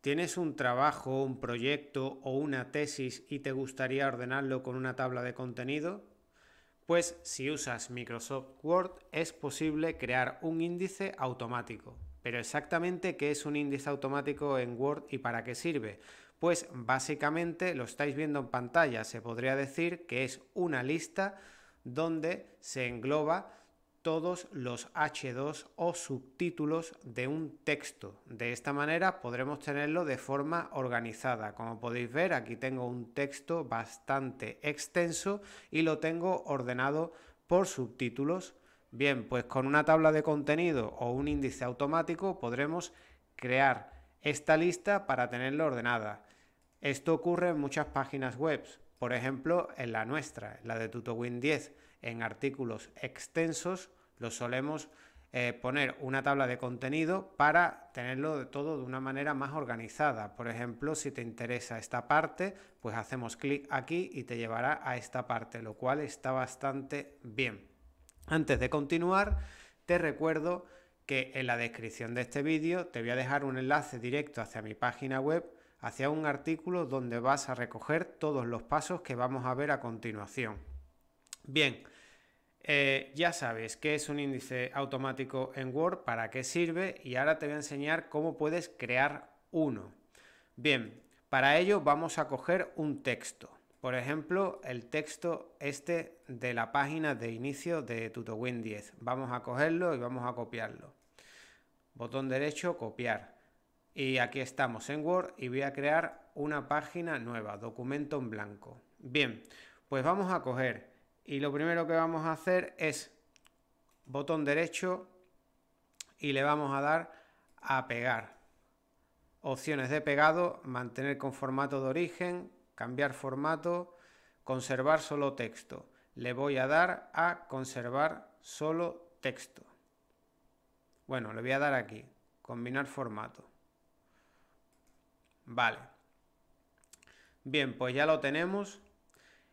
¿Tienes un trabajo, un proyecto o una tesis y te gustaría ordenarlo con una tabla de contenido? Pues si usas Microsoft Word es posible crear un índice automático. Pero exactamente qué es un índice automático en Word y para qué sirve? Pues básicamente lo estáis viendo en pantalla, se podría decir que es una lista donde se engloba todos los H2 o subtítulos de un texto. De esta manera podremos tenerlo de forma organizada. Como podéis ver, aquí tengo un texto bastante extenso y lo tengo ordenado por subtítulos. Bien, pues con una tabla de contenido o un índice automático podremos crear esta lista para tenerla ordenada. Esto ocurre en muchas páginas web, por ejemplo en la nuestra, la de TutoWin 10. En artículos extensos lo solemos eh, poner una tabla de contenido para tenerlo de todo de una manera más organizada. Por ejemplo, si te interesa esta parte, pues hacemos clic aquí y te llevará a esta parte, lo cual está bastante bien. Antes de continuar, te recuerdo que en la descripción de este vídeo te voy a dejar un enlace directo hacia mi página web hacia un artículo donde vas a recoger todos los pasos que vamos a ver a continuación. Bien, eh, ya sabes qué es un índice automático en Word, para qué sirve y ahora te voy a enseñar cómo puedes crear uno. Bien, para ello vamos a coger un texto. Por ejemplo, el texto este de la página de inicio de TutoWin 10. Vamos a cogerlo y vamos a copiarlo. Botón derecho, copiar. Y aquí estamos en Word y voy a crear una página nueva, documento en blanco. Bien, pues vamos a coger y lo primero que vamos a hacer es botón derecho y le vamos a dar a pegar. Opciones de pegado, mantener con formato de origen, cambiar formato, conservar solo texto. Le voy a dar a conservar solo texto. Bueno, le voy a dar aquí, combinar formato. Vale. Bien, pues ya lo tenemos.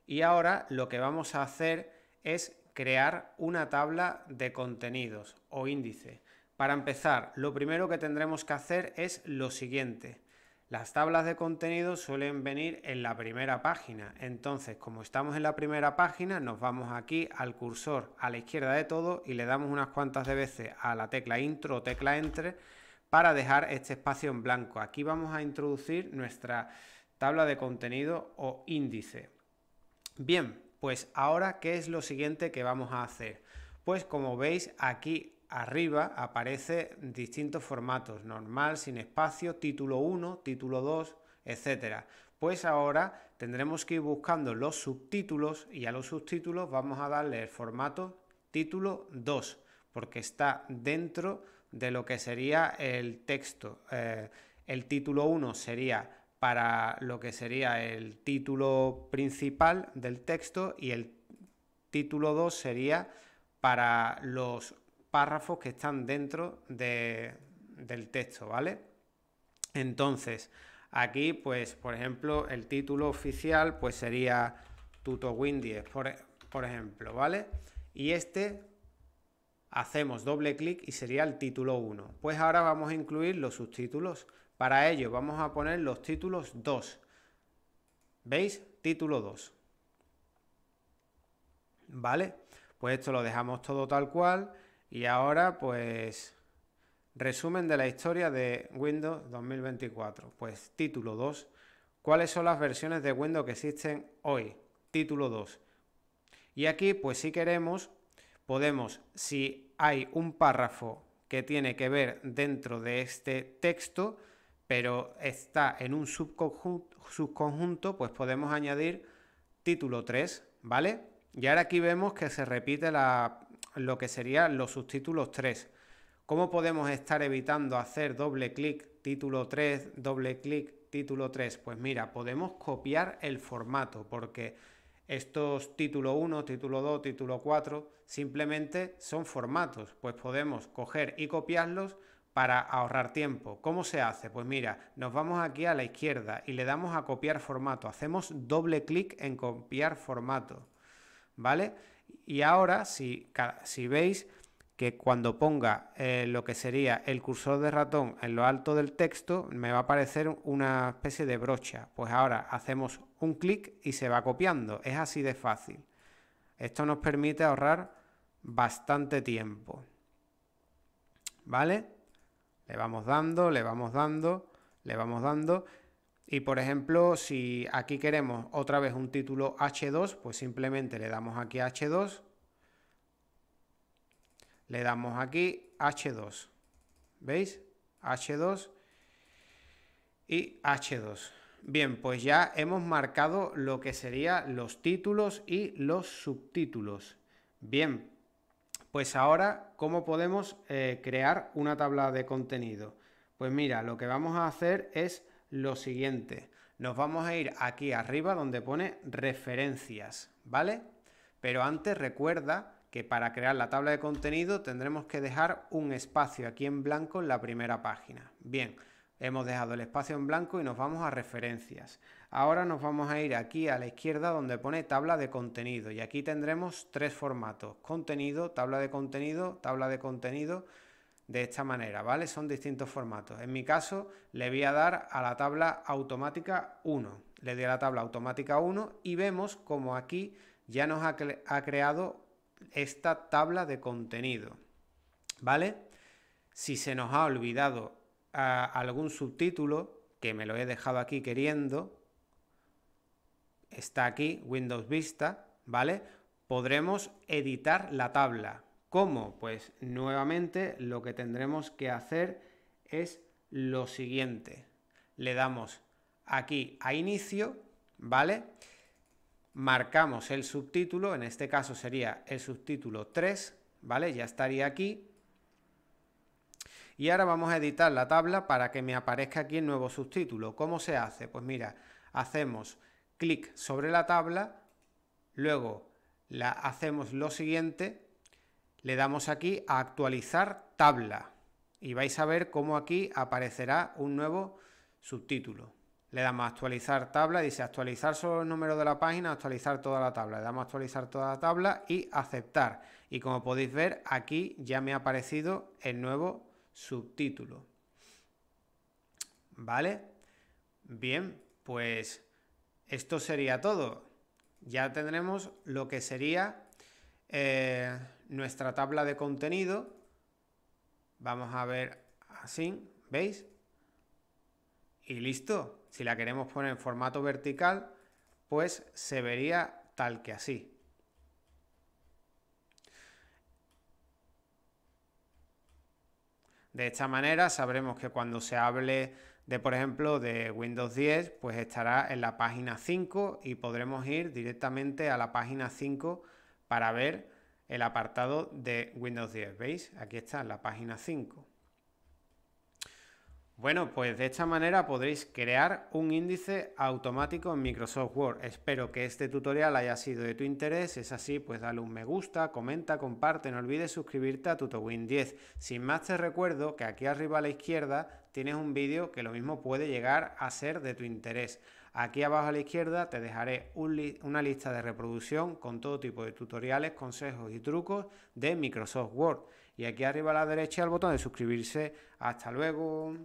Y ahora lo que vamos a hacer es crear una tabla de contenidos o índice. Para empezar, lo primero que tendremos que hacer es lo siguiente. Las tablas de contenidos suelen venir en la primera página. Entonces, como estamos en la primera página, nos vamos aquí al cursor a la izquierda de todo y le damos unas cuantas de veces a la tecla intro o tecla enter para dejar este espacio en blanco. Aquí vamos a introducir nuestra tabla de contenido o índice. Bien, pues ahora, ¿qué es lo siguiente que vamos a hacer? Pues como veis, aquí arriba aparece distintos formatos, normal, sin espacio, título 1, título 2, etcétera. Pues ahora tendremos que ir buscando los subtítulos y a los subtítulos vamos a darle el formato título 2, porque está dentro de lo que sería el texto. Eh, el título 1 sería para lo que sería el título principal del texto y el título 2 sería para los párrafos que están dentro del texto, ¿vale? Entonces, aquí, pues, por ejemplo, el título oficial, pues sería Tuto Windies, por ejemplo, ¿vale? Y este hacemos doble clic y sería el título 1. Pues ahora vamos a incluir los subtítulos. Para ello vamos a poner los títulos 2. ¿Veis? Título 2. ¿Vale? Pues esto lo dejamos todo tal cual y ahora pues resumen de la historia de Windows 2024. Pues título 2. ¿Cuáles son las versiones de Windows que existen hoy? Título 2. Y aquí pues si queremos podemos, si hay un párrafo que tiene que ver dentro de este texto, pero está en un subconjunto, pues podemos añadir título 3, ¿vale? Y ahora aquí vemos que se repite lo que serían los subtítulos 3. ¿Cómo podemos estar evitando hacer doble clic, título 3, doble clic, título 3? Pues mira, podemos copiar el formato porque estos título 1, título 2, título 4 simplemente son formatos, pues podemos coger y copiarlos para ahorrar tiempo. ¿Cómo se hace? Pues mira, nos vamos aquí a la izquierda y le damos a copiar formato. Hacemos doble clic en copiar formato. ¿Vale? Y ahora, si, si veis, que cuando ponga eh, lo que sería el cursor de ratón en lo alto del texto me va a aparecer una especie de brocha. Pues ahora hacemos un clic y se va copiando. Es así de fácil. Esto nos permite ahorrar bastante tiempo. ¿Vale? Le vamos dando, le vamos dando, le vamos dando. Y por ejemplo, si aquí queremos otra vez un título H2, pues simplemente le damos aquí a H2 le damos aquí H2. ¿Veis? H2 y H2. Bien, pues ya hemos marcado lo que serían los títulos y los subtítulos. Bien, pues ahora, ¿cómo podemos eh, crear una tabla de contenido? Pues mira, lo que vamos a hacer es lo siguiente. Nos vamos a ir aquí arriba donde pone referencias, ¿vale? Pero antes recuerda que para crear la tabla de contenido tendremos que dejar un espacio aquí en blanco en la primera página. Bien, hemos dejado el espacio en blanco y nos vamos a referencias. Ahora nos vamos a ir aquí a la izquierda donde pone tabla de contenido y aquí tendremos tres formatos, contenido, tabla de contenido, tabla de contenido, de esta manera, ¿vale? Son distintos formatos. En mi caso le voy a dar a la tabla automática 1, le di a la tabla automática 1 y vemos como aquí ya nos ha creado esta tabla de contenido, ¿vale? Si se nos ha olvidado ah, algún subtítulo, que me lo he dejado aquí queriendo, está aquí Windows Vista, ¿vale? Podremos editar la tabla. ¿Cómo? Pues nuevamente lo que tendremos que hacer es lo siguiente. Le damos aquí a inicio, ¿vale? marcamos el subtítulo, en este caso sería el subtítulo 3, ¿vale? Ya estaría aquí. Y ahora vamos a editar la tabla para que me aparezca aquí el nuevo subtítulo. ¿Cómo se hace? Pues mira, hacemos clic sobre la tabla, luego la hacemos lo siguiente, le damos aquí a actualizar tabla y vais a ver cómo aquí aparecerá un nuevo subtítulo. Le damos a actualizar tabla, dice actualizar solo el número de la página, actualizar toda la tabla. Le damos a actualizar toda la tabla y aceptar. Y como podéis ver, aquí ya me ha aparecido el nuevo subtítulo. ¿Vale? Bien, pues esto sería todo. Ya tendremos lo que sería eh, nuestra tabla de contenido. Vamos a ver así, ¿veis? Y listo. Si la queremos poner en formato vertical, pues se vería tal que así. De esta manera sabremos que cuando se hable de, por ejemplo, de Windows 10, pues estará en la página 5 y podremos ir directamente a la página 5 para ver el apartado de Windows 10. ¿Veis? Aquí está en la página 5. Bueno, pues de esta manera podréis crear un índice automático en Microsoft Word. Espero que este tutorial haya sido de tu interés. Si es así, pues dale un me gusta, comenta, comparte. No olvides suscribirte a TutoWin 10. Sin más, te recuerdo que aquí arriba a la izquierda tienes un vídeo que lo mismo puede llegar a ser de tu interés. Aquí abajo a la izquierda te dejaré una lista de reproducción con todo tipo de tutoriales, consejos y trucos de Microsoft Word. Y aquí arriba a la derecha el botón de suscribirse. Hasta luego.